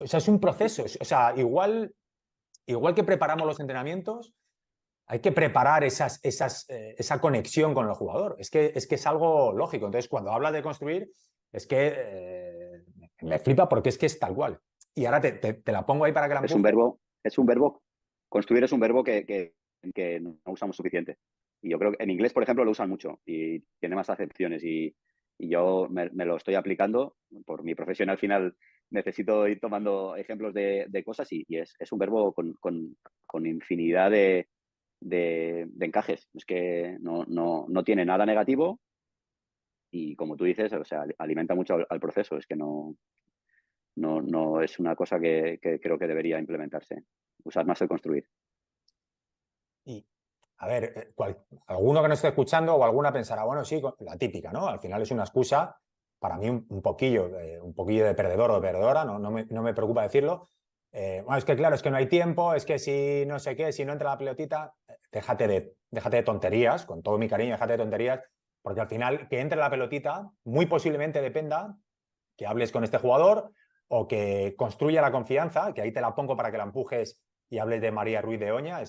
O sea, es un proceso. O sea, igual, igual que preparamos los entrenamientos, hay que preparar esas, esas, eh, esa conexión con el jugador. Es que, es que es algo lógico. Entonces, cuando habla de construir, es que eh, me flipa porque es que es tal cual. Y ahora te, la pongo ahí para que la... Es un verbo, es un verbo, construir es un verbo que, que, no usamos suficiente. Y yo creo que en inglés, por ejemplo, lo usan mucho y tiene más acepciones y, yo me, lo estoy aplicando por mi profesión al final necesito ir tomando ejemplos de, cosas y, es, un verbo con, con, infinidad de, encajes. Es que no, no, no, tiene nada negativo y como tú dices, o sea, alimenta mucho al, proceso. Es que no, no, no es una cosa que, creo que debería implementarse. Usar más el construir. Y, a ver, eh, alguno que no esté escuchando o alguna pensará, bueno, sí, la típica, ¿no? Al final es una excusa para mí un, poquillo, eh, un poquillo de perdedor o perdedora, no, no, me, preocupa decirlo. Eh, bueno, es que claro, es que no hay tiempo, es que si no sé qué, si no entra la pelotita, eh, déjate de, déjate de tonterías, con todo mi cariño, déjate de tonterías, porque al final que entre la pelotita muy posiblemente dependa que hables con este jugador o que construya la confianza, que ahí te la pongo para que la empujes y hables de María Ruiz de Oña,